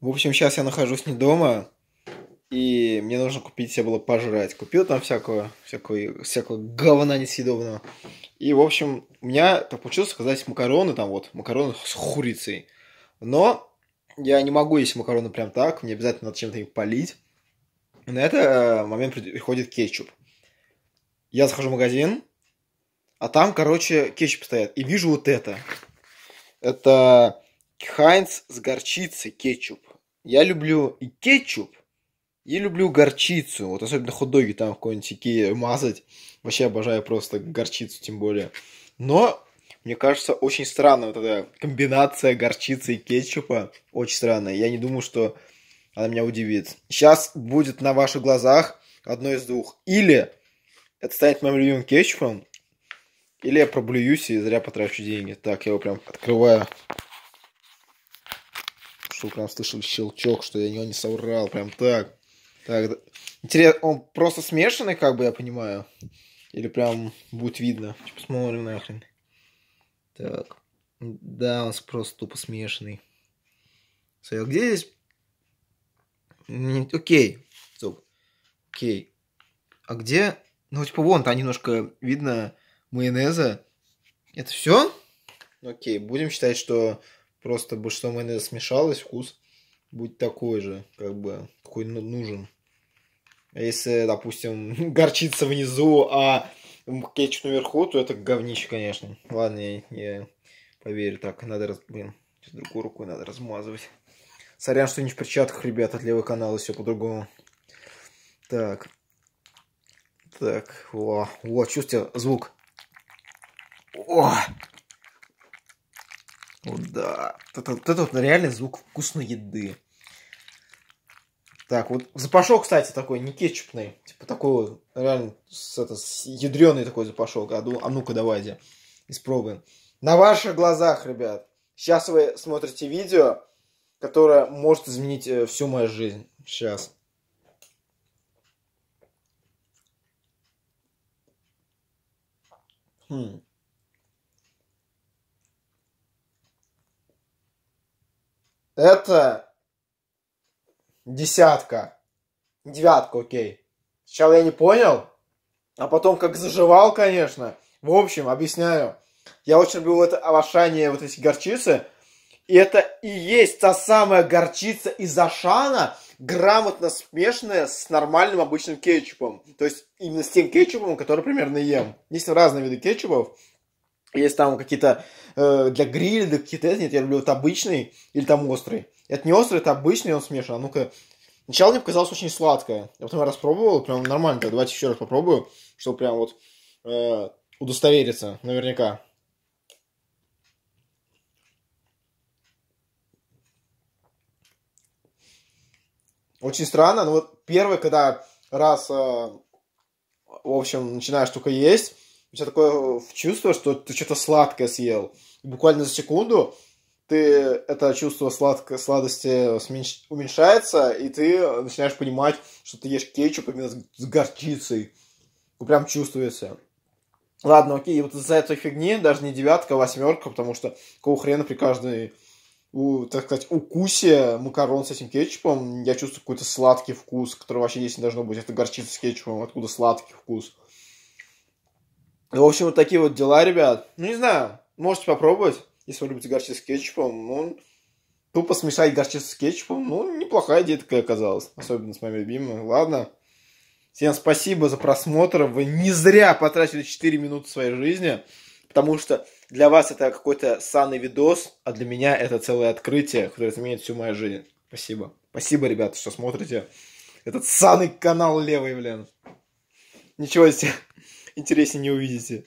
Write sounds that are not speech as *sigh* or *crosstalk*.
В общем, сейчас я нахожусь не дома, и мне нужно купить себе было пожрать. Купил там всякую, всякую, всякую говна несъедобного. И, в общем, у меня так получилось сказать макароны там вот, макароны с курицей, Но я не могу есть макароны прям так, мне обязательно надо чем-то их полить. И на это э, момент приходит кетчуп. Я захожу в магазин, а там, короче, кетчуп стоят. И вижу вот это. Это Хайнц с горчицей кетчуп. Я люблю и кетчуп, и люблю горчицу. Вот особенно хот-доги там в какой-нибудь Икея мазать. Вообще обожаю просто горчицу, тем более. Но мне кажется, очень странно вот эта комбинация горчицы и кетчупа. Очень странно. Я не думаю, что она меня удивит. Сейчас будет на ваших глазах одно из двух. Или это станет моим любимым кетчупом, или я проблююсь и зря потрачу деньги. Так, я его прям открываю что прям слышал щелчок, что я него не соврал, прям так. Так, интересно, он просто смешанный, как бы, я понимаю? Или прям будет видно? Сейчас посмотрим нахрен. Так. Да, он просто тупо смешанный. Смотри, а где здесь? Нет, окей. Стоп. Окей. А где? Ну, типа, вон, там немножко видно майонеза. Это все? Окей, будем считать, что Просто бы, что майонез смешалось, вкус будет такой же, как бы, какой нужен. А если, допустим, *laughs* горчица внизу, а кетчуп наверху, то это говнище, конечно. Ладно, я, я поверю. Так, надо, раз... блин, другой рукой надо размазывать. Сорян, что не в перчатках, ребят, от левого канала все по-другому. Так. Так, о, о, чувствуйте звук. О, ну вот, да. Это, вот это вот реально звук вкусной еды. Так, вот запашок, кстати, такой не кетчупный. Типа такой реально с, это, с ядреный такой запашок. А, а ну-ка давайте испробуем. На ваших глазах, ребят. Сейчас вы смотрите видео, которое может изменить э, всю мою жизнь. Сейчас. Хм. Это десятка. Девятка, окей. Сначала я не понял, а потом как заживал, конечно. В общем, объясняю. Я очень люблю это овощание вот эти горчицы. И это и есть та самая горчица из Ашана, грамотно смешанная с нормальным обычным кетчупом. То есть именно с тем кетчупом, который примерно ем. Есть разные виды кетчупов, есть там какие-то э, для гриля, для каких-то нет, я люблю вот обычный или там острый. Это не острый, это обычный, он смешан. А ну-ка, Сначала мне показалось очень сладкое. А я потом распробовал, прям нормально. Давайте еще раз попробую, чтобы прям вот э, удостовериться наверняка. Очень странно, но вот первый, когда раз, э, в общем, начинаешь только есть, у тебя такое э, чувство, что ты что-то сладкое съел. И буквально за секунду ты это чувство сладко, сладости сменш... уменьшается, и ты начинаешь понимать, что ты ешь кетчуп именно с горчицей. Прям чувствуется. Ладно, окей, и вот из-за этой фигни даже не девятка, а восьмерка, потому что какого хрена при каждой, у, так сказать, укусе макарон с этим кетчупом я чувствую какой-то сладкий вкус, который вообще здесь не должно быть. Это горчица с кетчупом, откуда сладкий вкус. Ну, в общем, вот такие вот дела, ребят. Ну, не знаю, можете попробовать, если вы любите горчицу с кетчупом. Ну, тупо смешать горчицу с кетчупом. Ну, неплохая идея такая оказалась. Особенно с моими любимыми. Ладно. Всем спасибо за просмотр. Вы не зря потратили 4 минуты своей жизни. Потому что для вас это какой-то санный видос, а для меня это целое открытие, которое изменит всю мою жизнь. Спасибо. Спасибо, ребята, что смотрите этот саный канал левый, блин. Ничего себе интереснее не увидите.